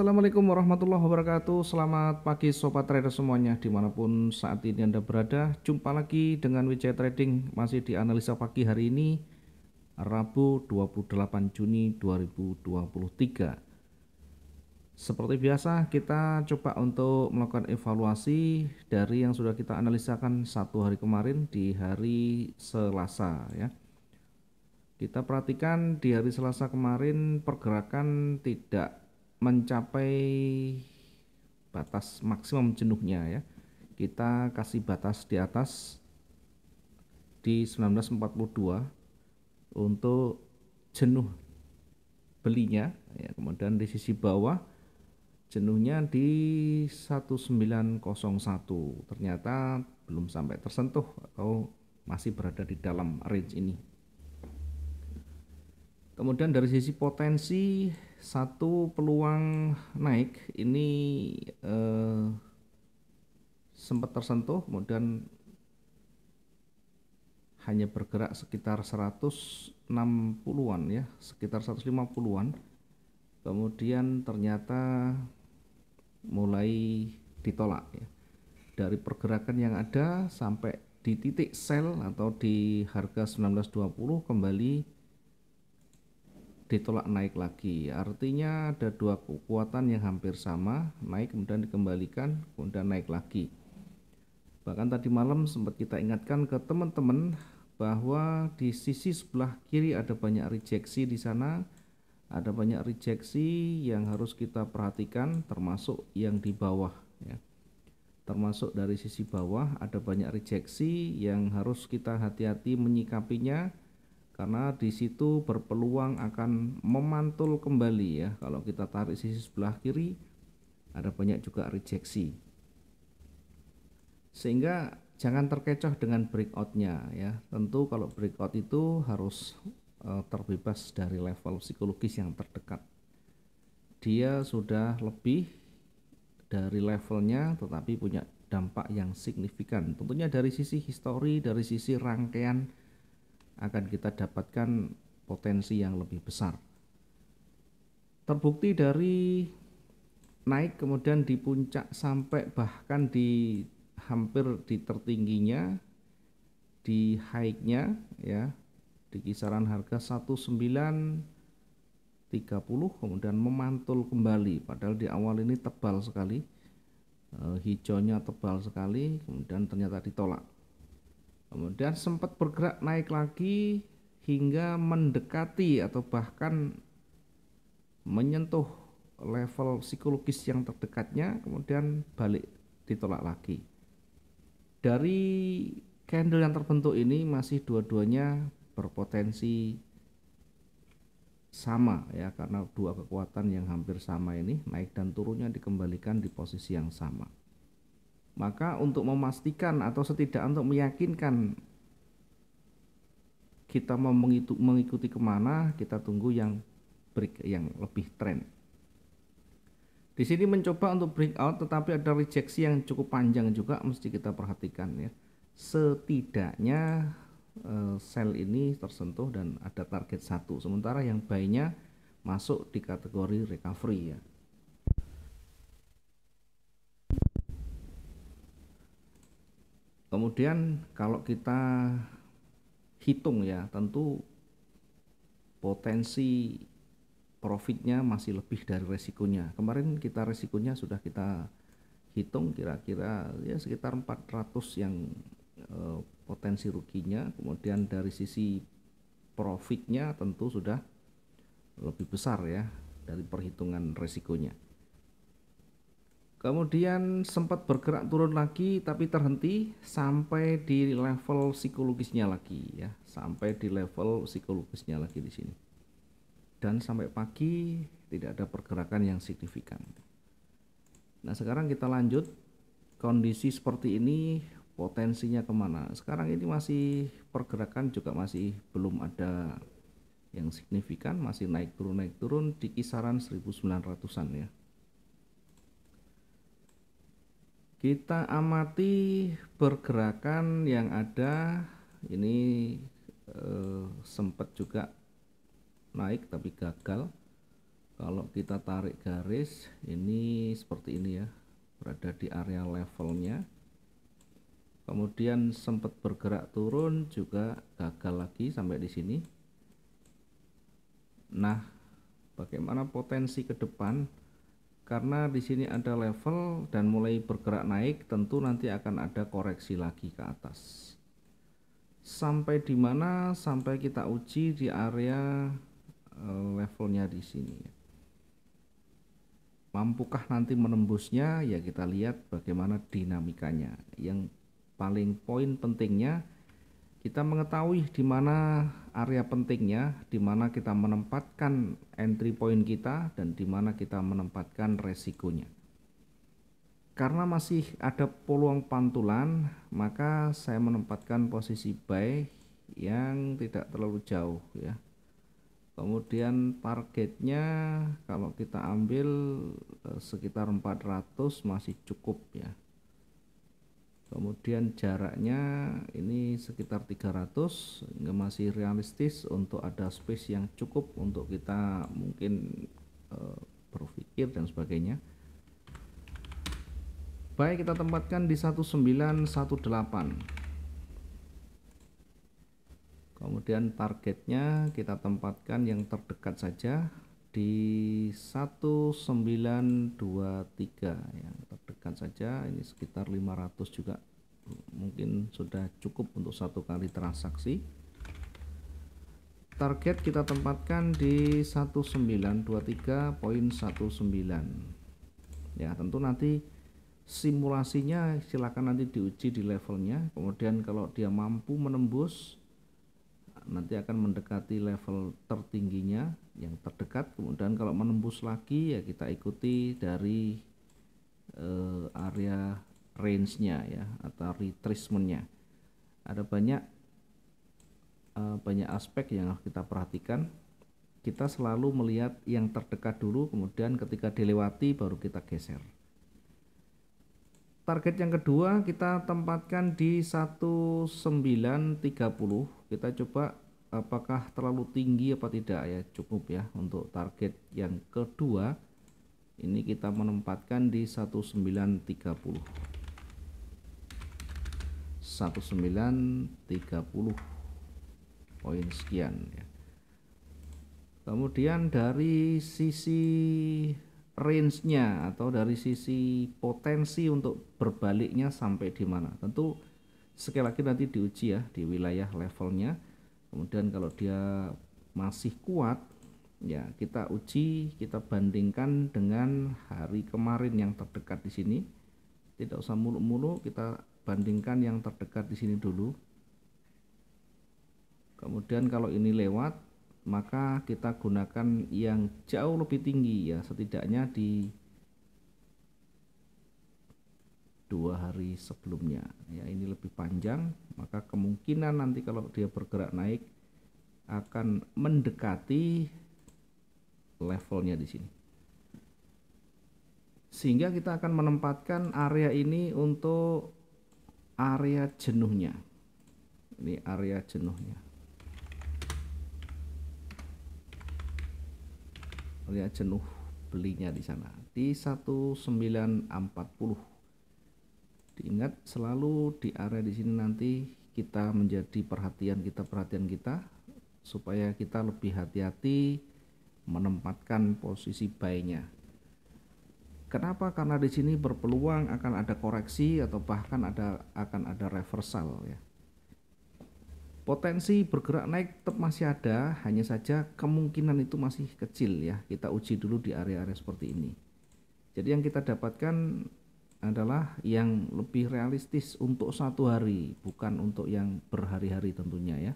Assalamualaikum warahmatullahi wabarakatuh Selamat pagi Sobat Trader semuanya Dimanapun saat ini Anda berada Jumpa lagi dengan Wijaya Trading Masih di analisa pagi hari ini Rabu 28 Juni 2023 Seperti biasa kita coba untuk melakukan evaluasi Dari yang sudah kita analisakan satu hari kemarin di hari Selasa ya kita perhatikan di hari Selasa kemarin pergerakan tidak mencapai batas maksimum jenuhnya ya kita kasih batas di atas di 1942 untuk jenuh belinya ya, kemudian di sisi bawah jenuhnya di 1901 ternyata belum sampai tersentuh atau masih berada di dalam range ini Kemudian dari sisi potensi satu peluang naik ini eh, sempat tersentuh kemudian hanya bergerak sekitar 160-an ya, sekitar 150-an. Kemudian ternyata mulai ditolak ya. Dari pergerakan yang ada sampai di titik sell atau di harga 1920 kembali ditolak naik lagi artinya ada dua kekuatan yang hampir sama naik kemudian dikembalikan kemudian naik lagi bahkan tadi malam sempat kita ingatkan ke teman-teman bahwa di sisi sebelah kiri ada banyak rejeksi di sana ada banyak rejeksi yang harus kita perhatikan termasuk yang di bawah ya termasuk dari sisi bawah ada banyak rejeksi yang harus kita hati-hati menyikapinya karena di situ berpeluang akan memantul kembali ya kalau kita tarik sisi sebelah kiri ada banyak juga rejeksi sehingga jangan terkecoh dengan breakoutnya ya tentu kalau breakout itu harus e, terbebas dari level psikologis yang terdekat dia sudah lebih dari levelnya tetapi punya dampak yang signifikan tentunya dari sisi histori dari sisi rangkaian akan kita dapatkan potensi yang lebih besar. Terbukti dari naik kemudian di puncak sampai bahkan di hampir di tertingginya di high-nya ya di kisaran harga 1930 kemudian memantul kembali padahal di awal ini tebal sekali eh, hijaunya tebal sekali kemudian ternyata ditolak Kemudian sempat bergerak naik lagi hingga mendekati atau bahkan menyentuh level psikologis yang terdekatnya kemudian balik ditolak lagi. Dari candle yang terbentuk ini masih dua-duanya berpotensi sama ya karena dua kekuatan yang hampir sama ini naik dan turunnya dikembalikan di posisi yang sama. Maka untuk memastikan atau setidaknya untuk meyakinkan kita mau mengikuti kemana, kita tunggu yang break yang lebih tren. Di sini mencoba untuk breakout, tetapi ada rejeksi yang cukup panjang juga mesti kita perhatikan ya. Setidaknya eh, sel ini tersentuh dan ada target satu. Sementara yang buy-nya masuk di kategori recovery ya. Kemudian kalau kita hitung ya, tentu potensi profitnya masih lebih dari resikonya. Kemarin kita resikonya sudah kita hitung kira-kira ya sekitar 400 yang eh, potensi ruginya. Kemudian dari sisi profitnya tentu sudah lebih besar ya dari perhitungan resikonya. Kemudian sempat bergerak turun lagi tapi terhenti sampai di level psikologisnya lagi ya, sampai di level psikologisnya lagi di sini. Dan sampai pagi tidak ada pergerakan yang signifikan. Nah sekarang kita lanjut kondisi seperti ini potensinya kemana? Sekarang ini masih pergerakan juga masih belum ada yang signifikan, masih naik turun naik turun di kisaran 1900-an ya. kita amati pergerakan yang ada ini eh, sempat juga naik tapi gagal kalau kita tarik garis ini seperti ini ya berada di area levelnya kemudian sempat bergerak turun juga gagal lagi sampai di sini nah bagaimana potensi ke depan karena di sini ada level dan mulai bergerak naik tentu nanti akan ada koreksi lagi ke atas sampai di mana sampai kita uji di area eh, levelnya di sini mampukah nanti menembusnya ya kita lihat bagaimana dinamikanya yang paling poin pentingnya kita mengetahui di mana area pentingnya, di mana kita menempatkan entry point kita, dan di mana kita menempatkan resikonya. Karena masih ada peluang pantulan, maka saya menempatkan posisi buy yang tidak terlalu jauh ya. Kemudian targetnya kalau kita ambil eh, sekitar 400 masih cukup ya kemudian jaraknya ini sekitar 300 hingga masih realistis untuk ada space yang cukup untuk kita mungkin e, berpikir dan sebagainya baik kita tempatkan di 1918 kemudian targetnya kita tempatkan yang terdekat saja di 1923 yang terdekat saja ini sekitar 500 juga mungkin sudah cukup untuk satu kali transaksi target kita tempatkan di 1923.19 ya tentu nanti simulasinya silakan nanti diuji di levelnya kemudian kalau dia mampu menembus nanti akan mendekati level tertingginya yang terdekat kemudian kalau menembus lagi ya kita ikuti dari eh, area range-nya ya atau retracement-nya. Ada banyak uh, banyak aspek yang harus kita perhatikan. Kita selalu melihat yang terdekat dulu, kemudian ketika dilewati baru kita geser. Target yang kedua kita tempatkan di 1930. Kita coba apakah terlalu tinggi apa tidak ya cukup ya untuk target yang kedua ini kita menempatkan di 1930 1930 poin sekian ya. Kemudian dari sisi range-nya atau dari sisi potensi untuk berbaliknya sampai di mana. Tentu sekali lagi nanti diuji ya di wilayah levelnya. Kemudian kalau dia masih kuat ya kita uji, kita bandingkan dengan hari kemarin yang terdekat di sini. Tidak usah muluk-muluk, kita bandingkan yang terdekat di sini dulu kemudian kalau ini lewat maka kita gunakan yang jauh lebih tinggi ya setidaknya di dua hari sebelumnya ya ini lebih panjang maka kemungkinan nanti kalau dia bergerak naik akan mendekati levelnya di sini sehingga kita akan menempatkan area ini untuk area jenuhnya. Ini area jenuhnya. Area jenuh belinya di sana di 1940. Diingat selalu di area di sini nanti kita menjadi perhatian kita perhatian kita supaya kita lebih hati-hati menempatkan posisi buy-nya. Kenapa? Karena di sini berpeluang akan ada koreksi atau bahkan ada akan ada reversal ya. Potensi bergerak naik tetap masih ada, hanya saja kemungkinan itu masih kecil ya. Kita uji dulu di area-area seperti ini. Jadi yang kita dapatkan adalah yang lebih realistis untuk satu hari, bukan untuk yang berhari-hari tentunya ya.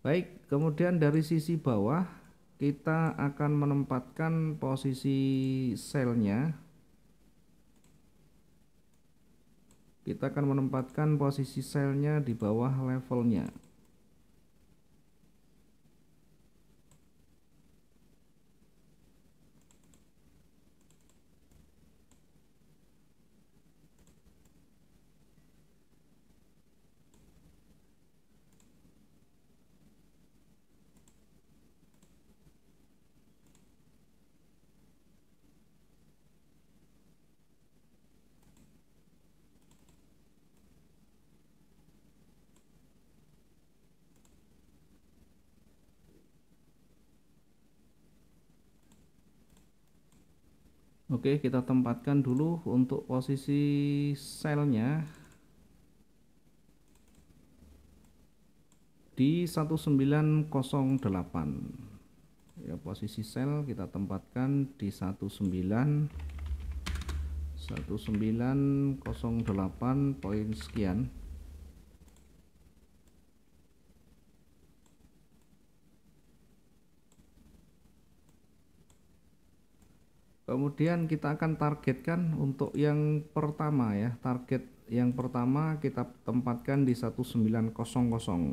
Baik, kemudian dari sisi bawah kita akan menempatkan posisi selnya kita akan menempatkan posisi selnya di bawah levelnya Oke, kita tempatkan dulu untuk posisi selnya di 1908. Ya, posisi sel kita tempatkan di 19 1908 poin sekian Kemudian kita akan targetkan untuk yang pertama ya, target yang pertama kita tempatkan di 1900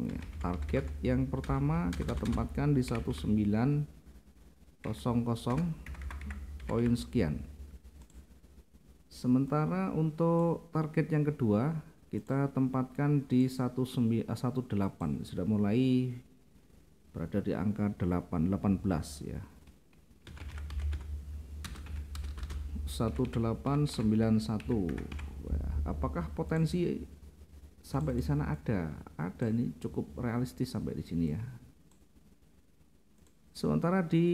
ya. Target yang pertama kita tempatkan di 1900 poin sekian. Sementara untuk target yang kedua kita tempatkan di 18 eh, sudah mulai berada di angka 8 18 ya 1891 ya, apakah potensi sampai di sana ada ada ini cukup realistis sampai di sini ya sementara di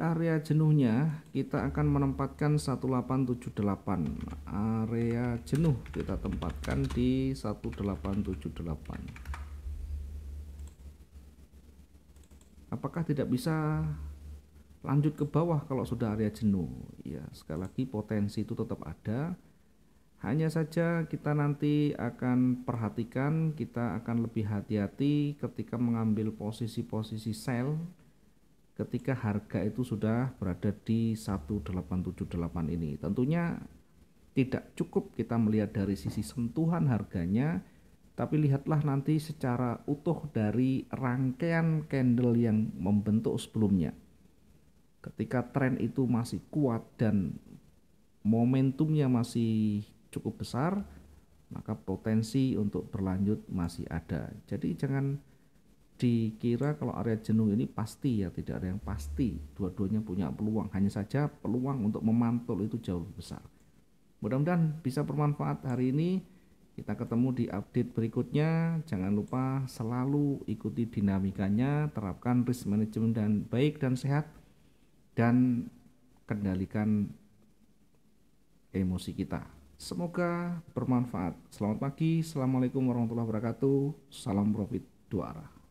area jenuhnya kita akan menempatkan 1878 area jenuh kita tempatkan di 1878 apakah tidak bisa lanjut ke bawah kalau sudah area jenuh ya sekali lagi potensi itu tetap ada hanya saja kita nanti akan perhatikan kita akan lebih hati-hati ketika mengambil posisi-posisi sell, ketika harga itu sudah berada di 1878 ini tentunya tidak cukup kita melihat dari sisi sentuhan harganya tapi lihatlah nanti secara utuh dari rangkaian candle yang membentuk sebelumnya ketika tren itu masih kuat dan momentumnya masih cukup besar, maka potensi untuk berlanjut masih ada. Jadi jangan dikira kalau area jenuh ini pasti ya, tidak ada yang pasti. Dua-duanya punya peluang, hanya saja peluang untuk memantul itu jauh lebih besar. Mudah-mudahan bisa bermanfaat hari ini. Kita ketemu di update berikutnya. Jangan lupa selalu ikuti dinamikanya, terapkan risk management dan baik dan sehat dan kendalikan emosi kita. Semoga bermanfaat. Selamat pagi. Assalamualaikum warahmatullahi wabarakatuh. Salam profit dua arah.